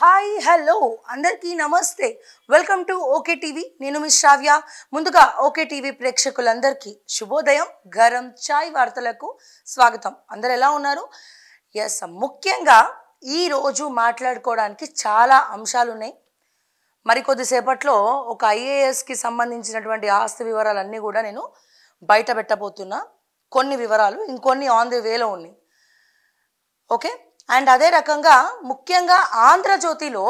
hi hello అందరికీ నమస్తే welcome to okay TV నేను మీ శ్రావ్య ముందుగా ఓకే టీవీ ప్రేక్షకులందరికీ శుభోదయం గరం చాయ్ వార్తలకు స్వాగతం అందరు ఎలా ఉన్నారు ఎస్ ముఖ్యంగా ఈరోజు మాట్లాడుకోవడానికి చాలా అంశాలు ఉన్నాయి మరికొద్దిసేపట్లో ఒక ఐఏఎస్కి సంబంధించినటువంటి ఆస్తి వివరాలన్నీ కూడా నేను బయట పెట్టబోతున్నా కొన్ని వివరాలు ఇంకొన్ని ఆన్ ది వేలో ఉన్నాయి ఓకే అండ్ అదే రకంగా ముఖ్యంగా ఆంధ్రజ్యోతిలో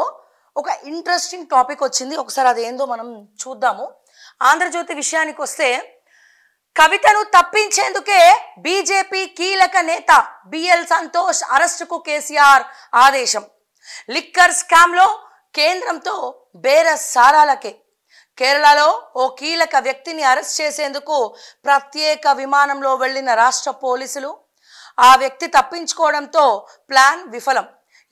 ఒక ఇంట్రెస్టింగ్ టాపిక్ వచ్చింది ఒకసారి అదేందో మనం చూద్దాము ఆంధ్రజ్యోతి విషయానికి వస్తే కవితను తప్పించేందుకే బీజేపీ కీలక నేత బిఎల్ సంతోష్ అరెస్టుకు కేసీఆర్ ఆదేశం లిక్కర్ స్కామ్లో కేంద్రంతో సారాలకే కేరళలో ఓ కీలక వ్యక్తిని అరెస్ట్ చేసేందుకు ప్రత్యేక విమానంలో వెళ్లిన రాష్ట్ర పోలీసులు ఆ వ్యక్తి తప్పించుకోవడంతో ప్లాన్ విఫలం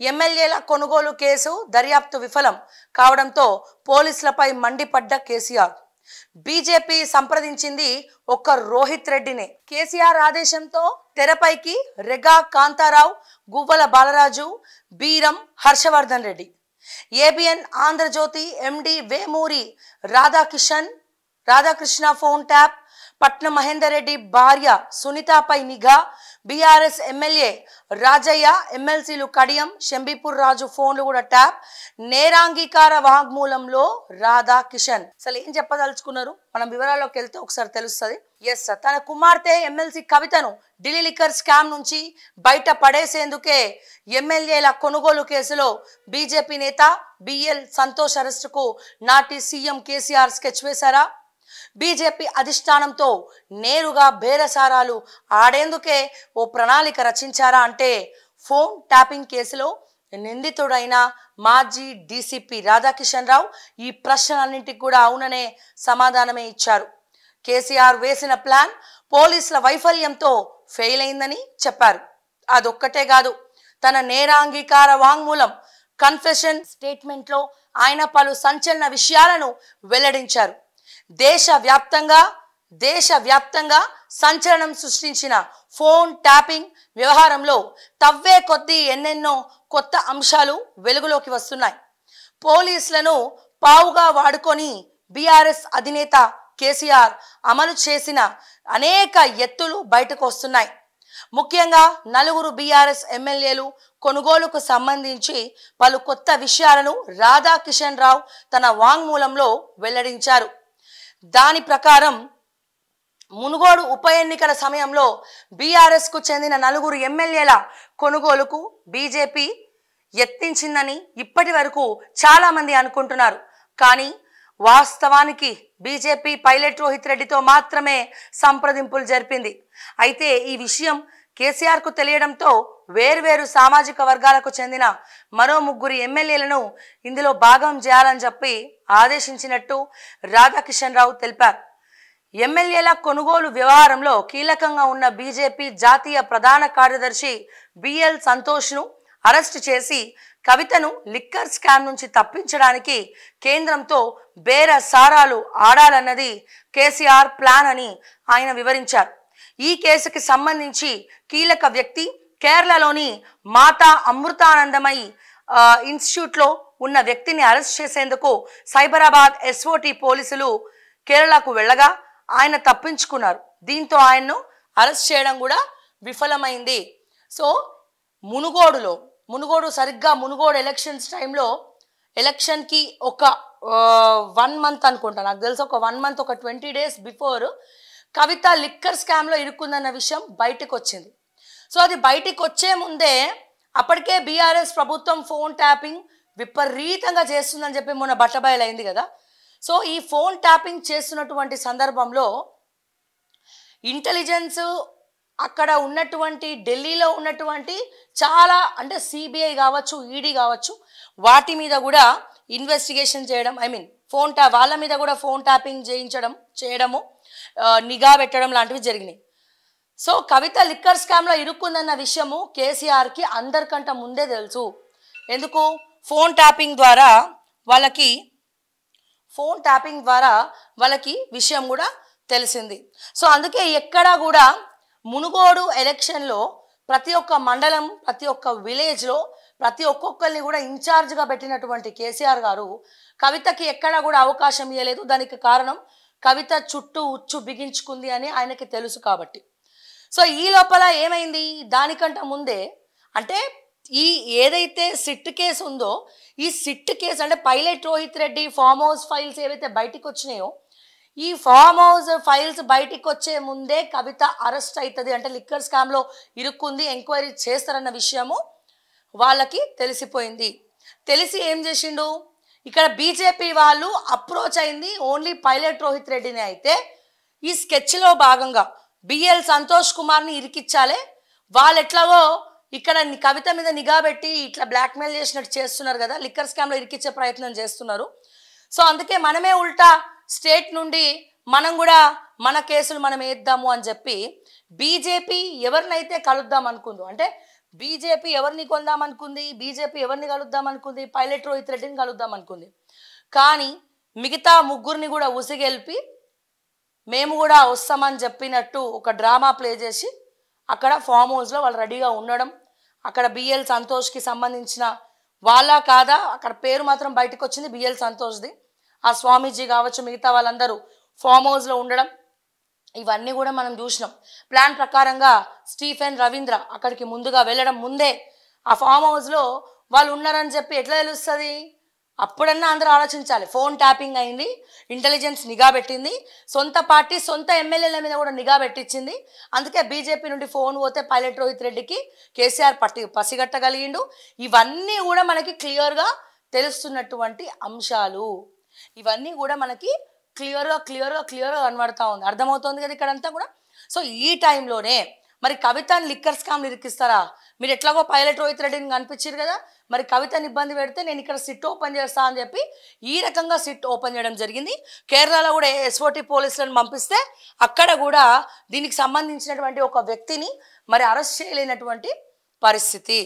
ఎమ్మెల్యేల కొనుగోలు కేసు దర్యాప్తు విఫలం కావడంతో పోలీసులపై మండిపడ్డ కేసీఆర్ బీజేపీ సంప్రదించింది ఒక్క రోహిత్ రెడ్డినే కేసీఆర్ ఆదేశంతో తెరపైకి Rega Kantharao Guvvala Balaraju Beeram Harshavardhan Reddy ABN Andhrajyothy MD Vemuri Radhakishan Radhakrishna phone tap Patna Mahender Reddy భార్య సునీతపై నిఘా బీఆర్ఎస్ ఎమ్మెల్యే రాజయ్య ఎమ్మెల్సీలు కడియం షంబీపూర్ రాజు ఫోన్లు కూడా ట్యాప్ నేరాంగీకార వాగ్మూలంలో రాధా కిషన్ అసలు ఏం చెప్పదలుచుకున్నారు మనం వివరాల్లోకి వెళ్తే ఒకసారి తెలుస్తుంది ఎస్ సార్ తన కుమార్తె ఎమ్మెల్సీ కవితను ఢిల్లీ లిక్కర్ స్కామ్ నుంచి బయట పడేసేందుకే ఎమ్మెల్యేల కొనుగోలు కేసులో బీజేపీ నేత బిఎల్ సంతోష్ అరెస్టుకు నాటి సీఎం కేసీఆర్ స్కెచ్ వేశారా బీజేపీ అధిష్టానంతో నేరుగా బేరసారాలు ఆడేందుకే ఓ ప్రణాళిక రచించారా అంటే ఫోన్ ట్యాపింగ్ కేసులో నిందితుడైన మాజీ డీసీపీ రాధాకిషన్ రావు ఈ ప్రశ్నలన్నింటికి కూడా అవుననే సమాధానమే ఇచ్చారు కేసీఆర్ వేసిన ప్లాన్ పోలీసుల వైఫల్యంతో ఫెయిల్ అయిందని చెప్పారు అదొక్కటే కాదు తన నేరాంగీకార వాంగ్మూలం కన్ఫెషన్ స్టేట్మెంట్లో ఆయన పలు సంచలన విషయాలను వెల్లడించారు దేశవ్యాప్తంగా దేశవ్యాప్తంగా సంచలనం సృష్టించిన ఫోన్ ట్యాపింగ్ వ్యవహారంలో తవ్వే కొద్దీ ఎన్నెన్నో కొత్త అంశాలు వెలుగులోకి వస్తున్నాయి పోలీసులను పావుగా వాడుకొని బీఆర్ఎస్ అధినేత కేసీఆర్ అమలు చేసిన అనేక ఎత్తులు బయటకు వస్తున్నాయి ముఖ్యంగా నలుగురు బీఆర్ఎస్ ఎమ్మెల్యేలు కొనుగోలుకు సంబంధించి పలు కొత్త విషయాలను రాధాకిషన్ రావు తన వాంగ్మూలంలో వెల్లడించారు దాని ప్రకారం మునుగోడు ఉప ఎన్నికల సమయంలో బీఆర్ఎస్కు చెందిన నలుగురు ఎమ్మెల్యేల కొనుగోలుకు బీజేపీ యత్నించిందని ఇప్పటి వరకు చాలామంది అనుకుంటున్నారు కానీ వాస్తవానికి బీజేపీ పైలట్ రోహిత్ రెడ్డితో మాత్రమే సంప్రదింపులు జరిపింది అయితే ఈ విషయం కేసీఆర్కు తెలియడంతో వేర్వేరు సామాజిక వర్గాలకు చెందిన మరో ముగ్గురు ఎమ్మెల్యేలను ఇందులో భాగం చేయాలని చెప్పి ఆదేశించినట్టు రాధాకిషన్ రావు తెలిపారు ఎమ్మెల్యేల కొనుగోలు వ్యవహారంలో కీలకంగా ఉన్న బీజేపీ జాతీయ ప్రధాన కార్యదర్శి బిఎల్ సంతోష్ను అరెస్టు చేసి కవితను లిక్కర్ స్కామ్ నుంచి తప్పించడానికి కేంద్రంతో బేర సారాలు ఆడాలన్నది కేసీఆర్ ప్లాన్ అని ఆయన వివరించారు ఈ కేసుకి సంబంధించి కీలక వ్యక్తి కేరళలోని మాతా అమృతానందమై ఇన్స్టిట్యూట్లో ఉన్న వ్యక్తిని అరెస్ట్ చేసేందుకు సైబరాబాద్ ఎస్ఓటి పోలీసులు కేరళకు వెళ్ళగా ఆయన తప్పించుకున్నారు దీంతో ఆయన్ను అరెస్ట్ చేయడం కూడా విఫలమైంది సో మునుగోడులో మునుగోడు సరిగ్గా మునుగోడు ఎలక్షన్స్ టైంలో ఎలక్షన్కి ఒక వన్ మంత్ అనుకుంటా నాకు తెలుసు ఒక వన్ మంత్ ఒక twenty days before Kavitha liquor స్కామ్లో ఇరుక్కుందన్న విషయం బయటకు వచ్చింది సో అది బయటికి వచ్చే ముందే అప్పటికే బీఆర్ఎస్ ప్రభుత్వం ఫోన్ ట్యాపింగ్ విపరీతంగా చేస్తుందని చెప్పి మొన్న బట్టబయలు అయింది కదా సో ఈ ఫోన్ ట్యాపింగ్ చేస్తున్నటువంటి సందర్భంలో ఇంటెలిజెన్స్ అక్కడ ఉన్నటువంటి ఢిల్లీలో ఉన్నటువంటి చాలా అంటే సిబిఐ కావచ్చు ఈడీ కావచ్చు వాటి మీద కూడా ఇన్వెస్టిగేషన్ చేయడం ఐ మీన్ ఫోన్ ట్యా వాళ్ళ మీద కూడా ఫోన్ ట్యాపింగ్ చేయించడం చేయడము నిఘా పెట్టడం లాంటివి జరిగినాయి సో కవిత లిక్కర్ స్కామ్లో ఇరుక్కుందన్న విషయము కేసీఆర్కి అందరికంట ముందే తెలుసు ఎందుకు ఫోన్ ట్యాపింగ్ ద్వారా వాళ్ళకి ఫోన్ ట్యాపింగ్ ద్వారా వాళ్ళకి విషయం కూడా తెలిసింది సో అందుకే ఎక్కడా కూడా మునుగోడు ఎలక్షన్లో ప్రతి ఒక్క మండలం ప్రతి ఒక్క విలేజ్లో ప్రతి ఒక్కొక్కరిని కూడా ఇన్ఛార్జ్గా పెట్టినటువంటి కేసీఆర్ గారు కవితకి ఎక్కడా కూడా అవకాశం ఇవ్వలేదు దానికి కారణం కవిత చుట్టూ ఉచ్చు బిగించుకుంది అని ఆయనకి తెలుసు కాబట్టి సో ఈ లోపల ఏమైంది దానికంటే ముందే అంటే ఈ ఏదైతే సిట్ కేసు ఉందో ఈ సిట్ కేసు అంటే pilot Rohit Reddy farm house files ఏవైతే బయటకు వచ్చినాయో ఈ ఫామ్ హౌస్ ఫైల్స్ బయటికి వచ్చే ముందే కవిత అరెస్ట్ అవుతుంది అంటే లిక్కర్ స్కామ్లో ఇరుక్కుంది ఎంక్వైరీ చేస్తారన్న విషయము వాళ్ళకి తెలిసిపోయింది తెలిసి ఏం చేసిండు ఇక్కడ బీజేపీ వాళ్ళు అప్రోచ్ అయింది ఓన్లీ పైలట్ రోహిత్ రెడ్డిని అయితే ఈ స్కెచ్లో భాగంగా బిఎల్ సంతోష్ కుమార్ని ఇరికిచ్చాలే వాళ్ళు ఎట్లాగో ఇక్కడ కవిత మీద నిఘా పెట్టి ఇట్లా బ్లాక్మెయిల్ చేసినట్టు చేస్తున్నారు కదా లిక్కర్ స్కామ్లో ఇరికిచ్చే ప్రయత్నం చేస్తున్నారు సో అందుకే మనమే ఉల్టా స్టేట్ నుండి మనం కూడా మన కేసులు మనం వేద్దాము అని చెప్పి బీజేపీ ఎవరినైతే కలుద్దాం అనుకుందో అంటే బీజేపీ ఎవరిని కొందాం అనుకుంది బీజేపీ ఎవరిని కలుద్దాం అనుకుంది పైలట్ రోహిత్ రెడ్డిని కలుద్దాం అనుకుంది కానీ మిగతా ముగ్గురిని కూడా ఉసిగెలిపి మేము కూడా వస్తామని చెప్పినట్టు ఒక డ్రామా ప్లే చేసి అక్కడ ఫామ్ హౌస్లో వాళ్ళు రెడీగా ఉండడం అక్కడ బిఎల్ సంతోష్కి సంబంధించిన వాళ్ళ కాదా అక్కడ పేరు మాత్రం బయటకు వచ్చింది బిఎల్ సంతోష్ది ఆ స్వామీజీ కావచ్చు మిగతా వాళ్ళందరూ ఫామ్ హౌస్లో ఉండడం ఇవన్నీ కూడా మనం చూసినాం ప్లాన్ ప్రకారంగా స్టీఫెన్ రవీంద్ర అక్కడికి ముందుగా వెళ్ళడం ముందే ఆ ఫామ్ హౌస్లో వాళ్ళు ఉన్నారని చెప్పి ఎట్లా తెలుస్తుంది అప్పుడన్నా అందరూ ఆలోచించాలి ఫోన్ ట్యాపింగ్ అయింది ఇంటెలిజెన్స్ నిఘా పెట్టింది సొంత పార్టీ సొంత ఎమ్మెల్యేల మీద కూడా నిఘా పెట్టించింది అందుకే బీజేపీ నుండి ఫోన్ పోతే పైలట్ రోహిత్ రెడ్డికి కేసీఆర్ పట్టి పసిగట్టగలిగిండు ఇవన్నీ కూడా మనకి క్లియర్గా తెలుస్తున్నటువంటి అంశాలు ఇవన్నీ కూడా మనకి క్లియర్గా క్లియర్గా క్లియర్గా కనబడతా ఉంది అర్థమవుతుంది కదా ఇక్కడంతా కూడా సో ఈ టైంలోనే మరి కవితని లిక్కర్ స్కామ్ ఇరికిస్తారా మీరు ఎట్లాగో పైలట్ రోహిత్ రెడ్డిని కనిపించారు కదా మరి కవితని ఇబ్బంది పెడితే నేను ఇక్కడ సిట్ ఓపెన్ చేస్తా అని చెప్పి ఈ రకంగా సిట్ ఓపెన్ చేయడం జరిగింది కేరళలో కూడా ఎస్ఓటి పోలీసులను పంపిస్తే అక్కడ కూడా దీనికి సంబంధించినటువంటి ఒక వ్యక్తిని మరి అరెస్ట్ చేయలేనటువంటి పరిస్థితి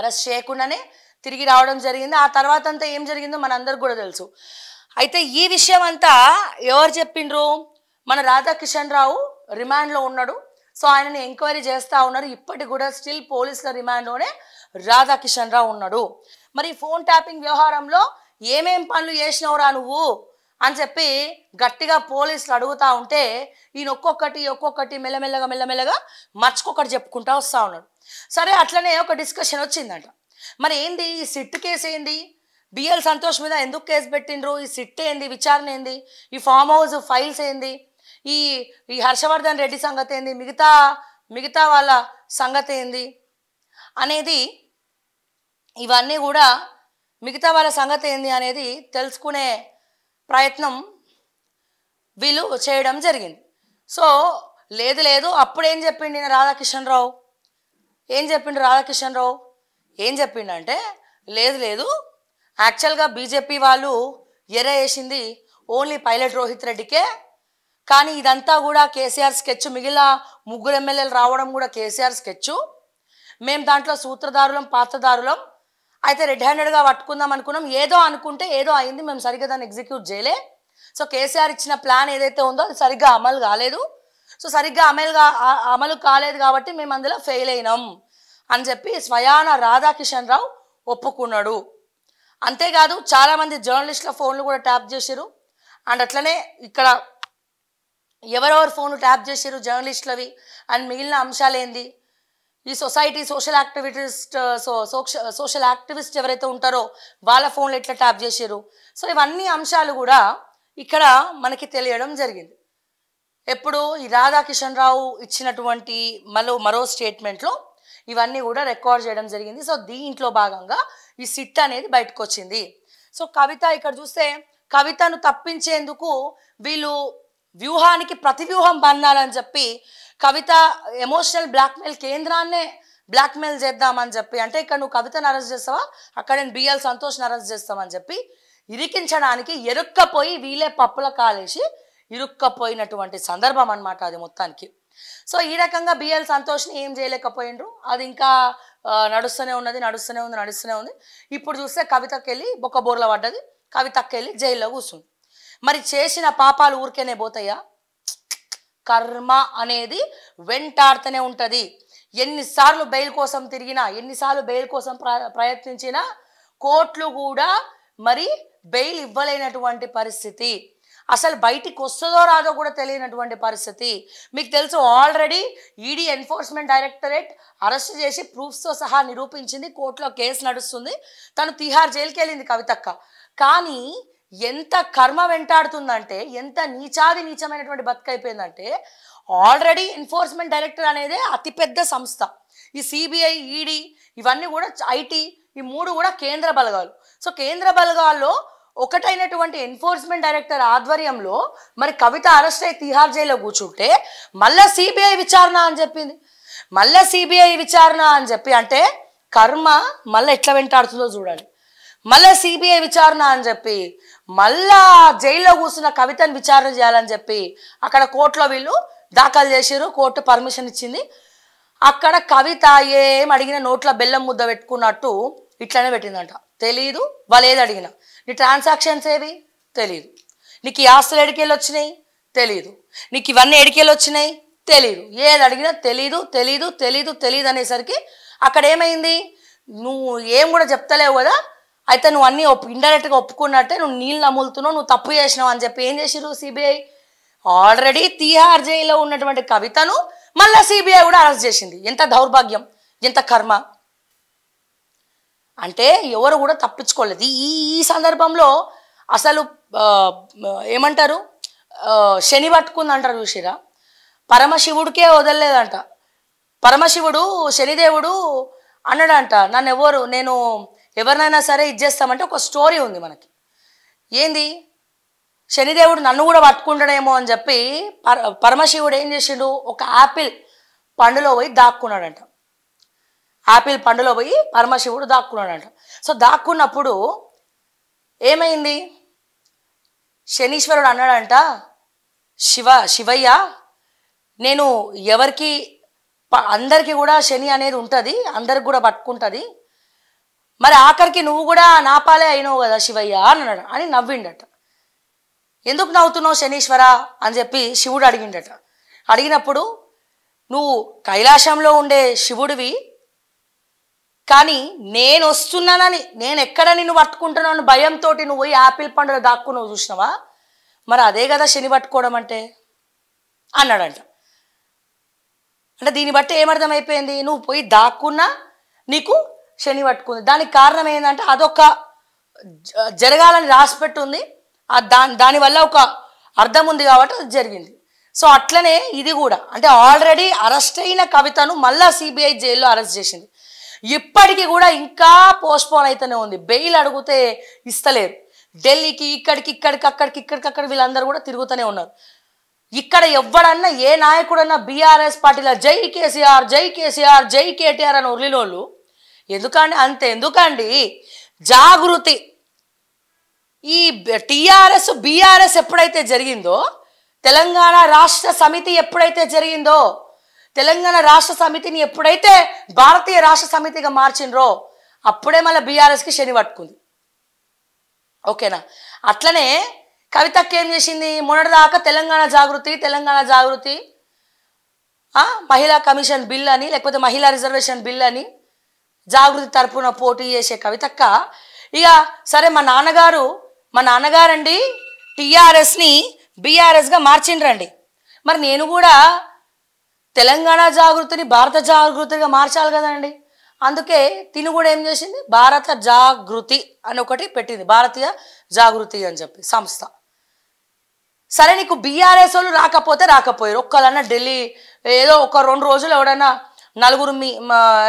అరెస్ట్ చేయకుండానే తిరిగి రావడం జరిగింది ఆ తర్వాత అంతా ఏం జరిగిందో మనందరికి కూడా తెలుసు అయితే ఈ విషయం అంతా ఎవరు చెప్పిండ్రు మన రాధాకిషన్ రావు రిమాండ్లో ఉన్నాడు సో ఆయనని ఎంక్వైరీ చేస్తూ ఉన్నారు ఇప్పటికి కూడా స్టిల్ పోలీసుల రిమాండ్లోనే రాధాకిషన్ రావు ఉన్నాడు మరి ఫోన్ ట్యాపింగ్ వ్యవహారంలో ఏమేం పనులు చేసినవరా నువ్వు అని చెప్పి గట్టిగా పోలీసులు అడుగుతూ ఉంటే ఈయన ఒక్కొక్కటి ఒక్కొక్కటి మెల్లమెల్లగా మెల్లమెల్లగా మర్చుకొకటి చెప్పుకుంటా వస్తూ ఉన్నాడు సరే అట్లనే ఒక డిస్కషన్ వచ్చిందంట మరి ఏంది ఈ సిట్ కేసు ఏంది బిఎల్ సంతోష్ మీద ఎందుకు కేసు పెట్టిండ్రు ఈ సిట్ ఏంది విచారణ ఏంది ఈ ఫామ్ హౌస్ ఫైల్స్ ఏంది ఈ ఈ హర్షవర్ధన్ రెడ్డి సంగతి ఏంది మిగతా మిగతా వాళ్ళ సంగతి ఏంది అనేది ఇవన్నీ కూడా మిగతా వాళ్ళ సంగతి ఏంది అనేది తెలుసుకునే ప్రయత్నం వీళ్ళు చేయడం జరిగింది సో లేదు లేదు అప్పుడేం చెప్పిండి రాధాకిషన్ ఏం చెప్పిండు రాధాకిషన్ రావు ఏం చెప్పిండంటే లేదు లేదు యాక్చువల్గా బీజేపీ వాళ్ళు ఎర్ర వేసింది ఓన్లీ పైలట్ రోహిత్ రెడ్డికే కానీ ఇదంతా కూడా కేసీఆర్ స్కెచ్ మిగిలిన ముగ్గురు ఎమ్మెల్యేలు రావడం కూడా కేసీఆర్ స్కెచ్ మేము దాంట్లో సూత్రధారులం పాత్రధారులం అయితే రెడ్ హ్యాండెడ్గా పట్టుకుందాం అనుకున్నాం ఏదో అనుకుంటే ఏదో అయింది మేము సరిగ్గా దాన్ని ఎగ్జిక్యూట్ చేయలే సో కేసీఆర్ ఇచ్చిన ప్లాన్ ఏదైతే ఉందో అది సరిగ్గా అమలు కాలేదు సో సరిగ్గా అమలుగా అమలు కాలేదు కాబట్టి మేము అందులో ఫెయిల్ అయినాం అని చెప్పి స్వయాన రాధాకిషన్ రావు ఒప్పుకున్నాడు అంతేకాదు చాలామంది జర్నలిస్టుల ఫోన్లు కూడా ట్యాప్ చేసిరు అండ్ అట్లనే ఇక్కడ ఎవరెవరు ఫోన్ ట్యాప్ చేశారు జర్నలిస్టులవి అండ్ మిగిలిన అంశాలు ఏంది ఈ society social activist so social activist ఎవరైతే ఉంటారో వాళ్ళ ఫోన్లు ఎట్లా ట్యాప్ చేశారు సో ఇవన్నీ అంశాలు కూడా ఇక్కడ మనకి తెలియడం జరిగింది ఎప్పుడు ఈ రాధాకిషన్ రావు ఇచ్చినటువంటి మరో మరో స్టేట్మెంట్లో ఇవన్నీ కూడా రికార్డ్ చేయడం జరిగింది సో దీంట్లో భాగంగా ఈ సిట్ అనేది బయటకు వచ్చింది సో కవిత ఇక్కడ చూస్తే కవితను తప్పించేందుకు వీళ్ళు వ్యూహానికి ప్రతి వ్యూహం బంధాలని చెప్పి కవిత ఎమోషనల్ బ్లాక్మెయిల్ కేంద్రాన్నే బ్లాక్మెయిల్ చేద్దామని చెప్పి అంటే ఇక్కడ నువ్వు కవితను అరెస్ట్ చేస్తావా అక్కడ నేను బిఎల్ సంతోష్ని అరెస్ట్ చేస్తామని చెప్పి ఇరికించడానికి ఎరుక్కపోయి వీలే పప్పుల కాలేసి ఇరుక్కపోయినటువంటి సందర్భం అనమాట అది మొత్తానికి సో ఈ రకంగా బిఎల్ సంతోష్ని ఏం చేయలేకపోయిండ్రు అది ఇంకా నడుస్తూనే ఉన్నది నడుస్తూనే ఉంది నడుస్తూనే ఉంది ఇప్పుడు చూస్తే కవితకి వెళ్ళి బొక్క బోర్ల పడ్డది కవితకి వెళ్ళి జైల్లో కూర్చుంది మరి చేసిన పాపాలు ఊరికేనే పోతాయా కర్మ అనేది వెంటాడుతూనే ఉంటుంది ఎన్నిసార్లు బెయిల్ కోసం తిరిగినా ఎన్నిసార్లు బెయిల్ కోసం ప్రయత్నించినా కోర్టులు కూడా మరి బెయిల్ ఇవ్వలేనటువంటి పరిస్థితి అసలు బయటికి వస్తుందో రాదో కూడా తెలియనటువంటి పరిస్థితి మీకు తెలుసు already ED enforcement directorate arrest చేసి ప్రూఫ్స్తో సహా నిరూపించింది కోర్టులో కేసు నడుస్తుంది తను తిహార్ జైలుకి వెళ్ళింది కవితక్క కానీ ఎంత కర్మ వెంటాడుతుందంటే ఎంత నీచాది నీచమైనటువంటి బతుకైపోయిందంటే ఆల్రెడీ ఎన్ఫోర్స్మెంట్ డైరెక్టర్ అనేదే అతిపెద్ద సంస్థ ఈ సిబిఐ ఈడీ e ఇవన్నీ కూడా ఐటీ ఈ మూడు కూడా కేంద్ర బలగాలు సో కేంద్ర బలగాల్లో ఒకటైనటువంటి ఎన్ఫోర్స్మెంట్ డైరెక్టర్ ఆధ్వర్యంలో మరి కవిత అరెస్ట్ అయి తిహార్ జైల్లో కూర్చుంటే మళ్ళీ సిబిఐ విచారణ అని చెప్పింది మళ్ళీ సిబిఐ విచారణ అని చెప్పి అంటే కర్మ మళ్ళీ ఎట్లా వెంటాడుతుందో చూడాలి మళ్ళా సిబిఐ విచారణ అని చెప్పి మళ్ళా జైల్లో కూర్చున్న కవితను విచారణ చేయాలని చెప్పి అక్కడ కోర్టులో వీళ్ళు దాఖలు చేసారు కోర్టు పర్మిషన్ ఇచ్చింది అక్కడ కవిత ఏం అడిగిన నోట్ల బెల్లం ముద్ద పెట్టుకున్నట్టు ఇట్లనే పెట్టిందంట తెలీదు వాళ్ళు ఏది అడిగిన నీ ట్రాన్సాక్షన్స్ ఏవి తెలియదు నీకు ఈ ఆస్తులు ఎడికేళ్ళు వచ్చినాయి తెలీదు నీకు ఇవన్నీ ఎడికేళ్ళు వచ్చినాయి తెలీదు ఏది అడిగినా తెలీదు తెలీదు తెలీదు తెలీదు అనేసరికి అక్కడ ఏమైంది నువ్వు ఏం కూడా చెప్తలేవు కదా అయితే నువ్వు అన్నీ ఒప్పు ఇండైరెక్ట్గా ఒప్పుకున్నట్టే నువ్వు నీళ్ళు అమ్ములుతున్నావు నువ్వు తప్పు చేసినావు అని చెప్పి ఏం చేసిరు సిబిఐ ఆల్రెడీ తీహార్ జైల్లో ఉన్నటువంటి కవితను మళ్ళీ సిబిఐ కూడా అరెస్ట్ చేసింది ఎంత దౌర్భాగ్యం ఎంత కర్మ అంటే ఎవరు కూడా తప్పించుకోలేదు ఈ ఈ సందర్భంలో అసలు ఏమంటారు శని పట్టుకుంది అంటారు చూసిరా పరమశివుడికే వదలలేదంట పరమశివుడు శనిదేవుడు అన్నాడంట నన్ను ఎవరు నేను ఎవరినైనా సరే ఇచ్చేస్తామంటే ఒక స్టోరీ ఉంది మనకి ఏంది శనిదేవుడు నన్ను కూడా పట్టుకుంటాడేమో అని చెప్పి పర పరమశివుడు ఏం చేసిండు ఒక యాపిల్ పండులో పోయి దాక్కున్నాడంట యాపిల్ పండులో పోయి పరమశివుడు దాక్కున్నాడంట సో దాక్కున్నప్పుడు ఏమైంది శనీశ్వరుడు అన్నాడంట శివ శివయ్య నేను ఎవరికి అందరికీ కూడా శని అనేది ఉంటుంది అందరికి కూడా పట్టుకుంటుంది మరి ఆఖరికి నువ్వు కూడా నాపాలే అయినావు కదా శివయ్య అన్నాడు అని నవ్విండట ఎందుకు నవ్వుతున్నావు శనీశ్వర అని చెప్పి శివుడు అడిగిండట అడిగినప్పుడు నువ్వు కైలాసంలో ఉండే శివుడివి కానీ నేను వస్తున్నానని నేను ఎక్కడ నిన్ను పట్టుకుంటున్నాను భయంతో నువ్వు పోయి ఆపిల్ పండుగ దాక్కు నువ్వు చూసినావా మరి అదే కదా శని పట్టుకోవడం అంటే అన్నాడంట అంటే దీన్ని బట్టి ఏమర్థమైపోయింది నువ్వు పోయి దాక్కున్నా నీకు శని పట్టుకుంది దానికి కారణం ఏంటంటే అదొక జరగాలని రాసిపెట్టుంది దాని దానివల్ల ఒక అర్థం ఉంది కాబట్టి అది జరిగింది సో అట్లనే ఇది కూడా అంటే ఆల్రెడీ అరెస్ట్ అయిన కవితను మళ్ళా సిబిఐ జైల్లో అరెస్ట్ చేసింది ఇప్పటికీ కూడా ఇంకా పోస్ట్పోన్ అయితేనే ఉంది బెయిల్ అడిగితే ఇస్తలేరు ఢిల్లీకి ఇక్కడికి ఇక్కడికి అక్కడికి ఇక్కడికి అక్కడ వీళ్ళందరూ కూడా తిరుగుతూనే ఉన్నారు ఇక్కడ ఎవడన్నా ఏ నాయకుడన్నా బీఆర్ఎస్ పార్టీలో జై కేసీఆర్ జై కేసీఆర్ జై కేటీఆర్ అని ఉర్లిలోళ్ళు ఎందుకండి అంత ఎందుకండి జాగృతి ఈ టీఆర్ఎస్ బీఆర్ఎస్ ఎప్పుడైతే జరిగిందో తెలంగాణ రాష్ట్ర సమితి ఎప్పుడైతే జరిగిందో తెలంగాణ రాష్ట్ర సమితిని ఎప్పుడైతే భారతీయ రాష్ట్ర సమితిగా మార్చినరో అప్పుడే మళ్ళీ బీఆర్ఎస్కి శని పట్టుకుంది ఓకేనా అట్లనే కవితకి ఏం చేసింది మొన్నటిదాకా తెలంగాణ జాగృతి తెలంగాణ జాగృతి మహిళా కమిషన్ బిల్ అని లేకపోతే మహిళా రిజర్వేషన్ బిల్ అని జాగృతి తరపున పోటీ చేసే కవితక్క ఇక సరే మా నాన్నగారు మా నాన్నగారండి టీఆర్ఎస్ని బీఆర్ఎస్గా మార్చిండ్రండి మరి నేను కూడా తెలంగాణ జాగృతిని భారత జాగృతిగా మార్చాలి కదండి అందుకే తిను కూడా ఏం చేసింది భారత జాగృతి అని ఒకటి పెట్టింది భారతీయ జాగృతి అని చెప్పి సంస్థ సరే నీకు బీఆర్ఎస్ వాళ్ళు రాకపోతే రాకపోయారు ఒక్కలన్నా ఢిల్లీ ఏదో ఒక రెండు రోజులు ఎవడన్నా నలుగురు మీ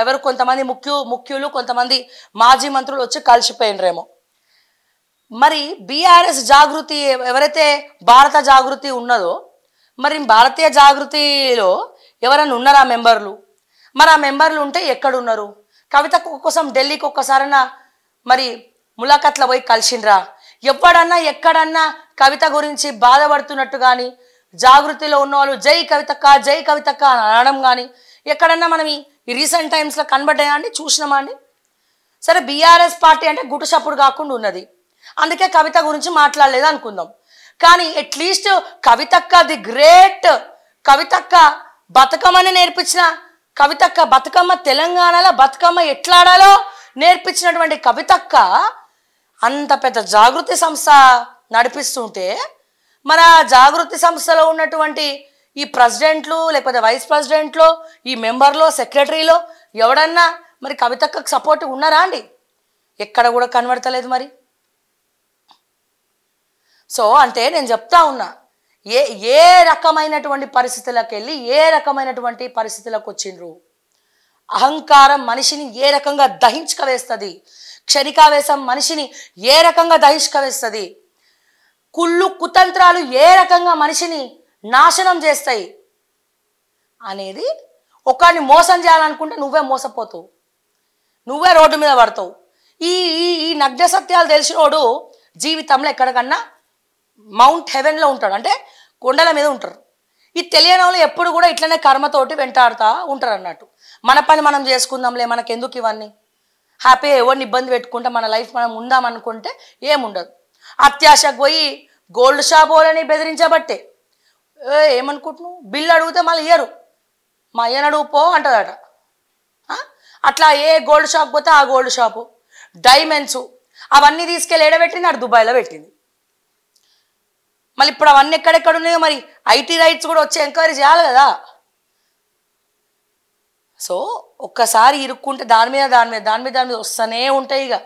ఎవరు కొంతమంది ముఖ్యు ముఖ్యులు కొంతమంది మాజీ మంత్రులు వచ్చి కలిసిపోయినరేమో మరి బీఆర్ఎస్ జాగృతి ఎవరైతే భారత జాగృతి ఉన్నదో మరి భారతీయ జాగృతిలో ఎవరైనా ఉన్నారా మెంబర్లు మరి ఆ మెంబర్లు ఉంటే ఎక్కడున్నారు కవిత కోసం ఢిల్లీకి ఒక్కసారైనా మరి ములాఖత్ల పోయి కలిసిండ్రా ఎప్పుడన్నా ఎక్కడన్నా కవిత గురించి బాధపడుతున్నట్టు కానీ జాగృతిలో ఉన్నవాళ్ళు జై కవితక్క జై కవితక్క అని అనడం కానీ ఎక్కడన్నా మనం ఈ రీసెంట్ టైమ్స్లో కనబడ్డాయా అండి చూసినామా అండి సరే బీఆర్ఎస్ పార్టీ అంటే గుటసప్పుడు కాకుండా ఉన్నది అందుకే కవిత గురించి మాట్లాడలేదు అనుకుందాం కానీ అట్లీస్ట్ కవితక్క ది గ్రేట్ కవితక్క బతుకమ్మని నేర్పించిన కవితక్క బతుకమ్మ తెలంగాణలో బతుకమ్మ ఎట్లాడాలో నేర్పించినటువంటి కవితక్క అంత పెద్ద జాగృతి సంస్థ నడిపిస్తుంటే మన జాగృతి సంస్థలో ఉన్నటువంటి ఈ ప్రెసిడెంట్లు లేకపోతే వైస్ ప్రెసిడెంట్లో ఈ మెంబర్లో సెక్రటరీలో ఎవడన్నా మరి కవితక్కకు సపోర్ట్ ఉన్నారా అండి ఎక్కడ కూడా కనబడతలేదు మరి సో అంటే నేను చెప్తా ఉన్నా ఏ ఏ రకమైనటువంటి పరిస్థితులకు వెళ్ళి ఏ రకమైనటువంటి పరిస్థితులకు వచ్చిండ్రు అహంకారం మనిషిని ఏ రకంగా దహించుక వేస్తుంది క్షణికావేశం మనిషిని ఏ రకంగా దహించుక వేస్తుంది కుళ్ళు కుతంత్రాలు ఏ రకంగా మనిషిని నాశనం చేస్తాయి అనేది ఒకరిని మోసం చేయాలనుకుంటే నువ్వే మోసపోతావు నువ్వే రోడ్డు మీద పడతావు ఈ ఈ ఈ నగ్న సత్యాలు తెలిసినోడు జీవితంలో ఎక్కడికన్నా మౌంట్ హెవెన్లో ఉంటాడు అంటే కొండల మీద ఉంటారు ఈ తెలియని వాళ్ళు ఎప్పుడు కూడా ఇట్లనే కర్మతోటి వెంటాడుతూ ఉంటారు అన్నట్టు మన పని మనం చేసుకుందాంలే మనకు ఎందుకు ఇవన్నీ హ్యాపీగా ఎవరిని ఇబ్బంది పెట్టుకుంటే మన లైఫ్ మనం ఉందామనుకుంటే ఏముండదు అత్యాశకు పోయి గోల్డ్ షాప్ వాళ్ళని బెదిరించబట్టే ఏ ఏమనుకుంటున్నావు బిల్లు అడిగితే మళ్ళీ ఇయ్యరు మా అయ్యను అడుగు పో అంటదట అట్లా ఏ గోల్డ్ షాప్ పోతే ఆ గోల్డ్ షాపు డైమండ్స్ అవన్నీ తీసుకెళ్ళి పెట్టింది అటు దుబాయ్లో పెట్టింది మళ్ళీ ఇప్పుడు అవన్నీ ఎక్కడెక్కడ ఉన్నాయో మరి ఐటీ రైట్స్ కూడా వచ్చి ఎంక్వైరీ చేయాలి కదా సో ఒక్కసారి ఇరుక్కుంటే దాని మీద దాని మీద దాని మీద దాని మీద వస్తూనే ఉంటాయి ఇక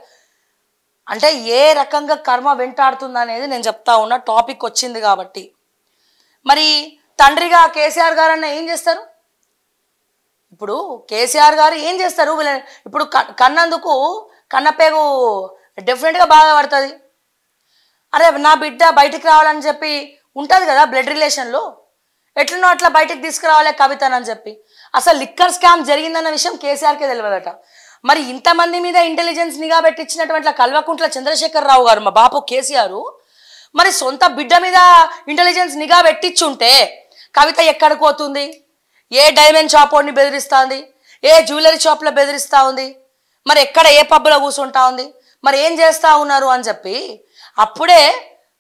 అంటే ఏ రకంగా కర్మ వెంటాడుతుంది అనేది నేను చెప్తా ఉన్నా టాపిక్ వచ్చింది కాబట్టి మరి తండ్రిగా కేసీఆర్ అన్న ఏం చేస్తారు ఇప్పుడు కేసీఆర్ గారు ఏం చేస్తారు ఇప్పుడు కన్నందుకు కన్నపేగు డెఫినెట్గా బాగా పడుతుంది అరే నా బిడ్డ బయటికి రావాలని చెప్పి ఉంటుంది కదా బ్లడ్ రిలేషన్లో ఎట్లనో అట్లా బయటికి తీసుకురావాలి కవితనని చెప్పి అసలు లిక్కర్ స్కామ్ జరిగిందన్న విషయం కేసీఆర్కే తెలియదట మరి ఇంతమంది మీద ఇంటెలిజెన్స్ నిఘా పెట్టించినటువంటి కల్వకుంట్ల చంద్రశేఖరరావు గారు మా బాపు కేసీఆర్ మరి సొంత బిడ్డ మీద ఇంటెలిజెన్స్ నిఘా పెట్టించుంటే కవిత ఎక్కడికి పోతుంది ఏ డైమండ్ షాప్ వాడిని బెదిరిస్తుంది ఏ జ్యువెలరీ షాప్లో బెదిరిస్తూ ఉంది మరి ఎక్కడ ఏ పబ్లో కూర్చుంటా ఉంది మరి ఏం చేస్తూ ఉన్నారు అని చెప్పి అప్పుడే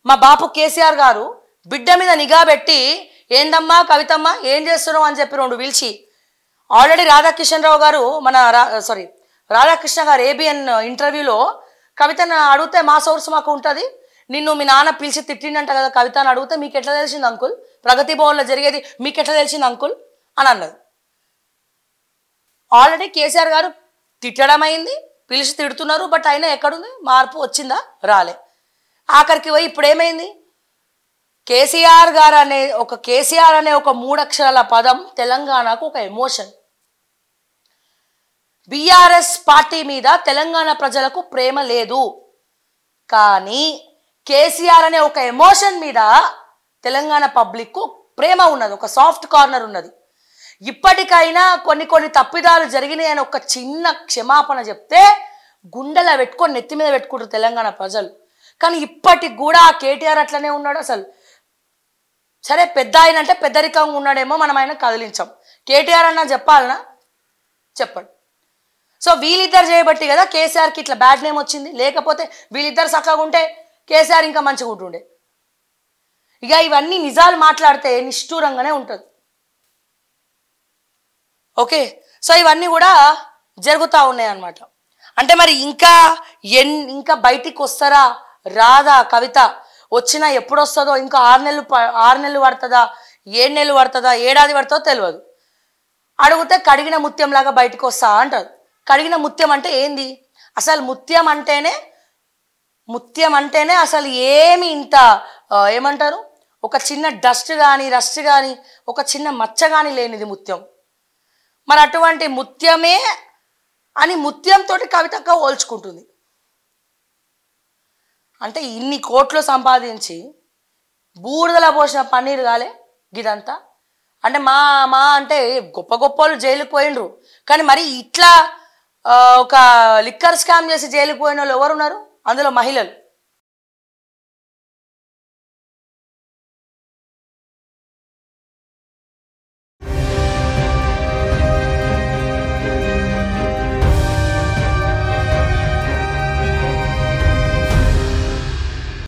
మా బాపు కేసీఆర్ గారు బిడ్డ మీద నిఘా పెట్టి ఏందమ్మా కవితమ్మ ఏం చేస్తున్నావు అని చెప్పి రెండు పిలిచి ఆల్రెడీ రాధాకృష్ణ రావు గారు మన సారీ రాధాకృష్ణ గారు ఏబిఎన్ ఇంటర్వ్యూలో కవితను అడిగితే మా సోర్స్ మాకు ఉంటుంది నిన్ను మీ నాన్న పిలిచి తిట్టిండంట కదా కవిత అని అడిగితే మీకు ఎట్లా తెలిసింది అంకుల్ ప్రగతి భవన్లో జరిగేది మీకు ఎట్లా తెలిసింది అంకుల్ అని అన్నది ఆల్రెడీ కేసీఆర్ గారు తిట్టడం అయింది పిలిచి తిడుతున్నారు బట్ అయినా ఎక్కడుంది మార్పు వచ్చిందా రాలే ఆఖరికి పోయి ఇప్పుడు ఏమైంది కేసీఆర్ గారు అనే ఒక కేసీఆర్ అనే ఒక మూడక్షరాల పదం తెలంగాణకు ఒక ఎమోషన్ బీఆర్ఎస్ పార్టీ మీద తెలంగాణ ప్రజలకు ప్రేమ లేదు కానీ కేసీఆర్ అనే ఒక ఎమోషన్ మీద తెలంగాణ పబ్లిక్కు ప్రేమ ఉన్నది ఒక సాఫ్ట్ కార్నర్ ఉన్నది ఇప్పటికైనా కొన్ని కొన్ని తప్పిదాలు జరిగినాయి అని ఒక చిన్న క్షమాపణ చెప్తే గుండెలా పెట్టుకొని నెత్తి మీద పెట్టుకుంటారు తెలంగాణ ప్రజలు కానీ ఇప్పటికి కూడా కేటీఆర్ అట్లనే ఉన్నాడు అసలు సరే పెద్ద ఆయన అంటే పెద్దరికంగా ఉన్నాడేమో మనం ఆయన కదిలించాం కేటీఆర్ అన్న చెప్పాలనా చెప్పండి సో వీళ్ళిద్దరు చేయబట్టి కదా కేసీఆర్కి ఇట్లా బ్యాడ్ నేమ్ వచ్చింది లేకపోతే వీళ్ళిద్దరు చక్కగా ఉంటే కేసీఆర్ ఇంకా మంచిగా ఉంటుండే ఇక ఇవన్నీ నిజాలు మాట్లాడితే నిష్ఠూరంగానే ఉంటుంది ఓకే సో ఇవన్నీ కూడా జరుగుతూ ఉన్నాయి అన్నమాట అంటే మరి ఇంకా ఎన్ ఇంకా బయటికి వస్తారా రాదా కవిత వచ్చినా ఎప్పుడు వస్తుందో ఇంకా ఆరు నెలలు ఆరు నెలలు పడుతుందా ఏడు నెలలు పడుతుందా ఏడాది పడుతుందో తెలియదు అడిగితే కడిగిన ముత్యంలాగా బయటకు వస్తా అంటారు కడిగిన ముత్యం అంటే ఏంది అసలు ముత్యం అంటేనే ముత్యం అంటేనే అసలు ఏమి ఇంత ఏమంటారు ఒక చిన్న డస్ట్ కానీ రస్ట్ కానీ ఒక చిన్న మచ్చ కానీ లేనిది ముత్యం మరి అటువంటి ముత్యమే అని ముత్యంతో కవితక్క పోల్చుకుంటుంది అంటే ఇన్ని కోట్లు సంపాదించి బూడిదల పోసిన పన్నీరు కాలే గిదంతా అంటే మా మా అంటే గొప్ప గొప్ప వాళ్ళు జైలుకు పోయినరు కానీ మరి ఇట్లా ఒక లిక్కర్ స్కామ్ చేసి జైలుకు పోయిన వాళ్ళు ఎవరున్నారు అందులో మహిళలు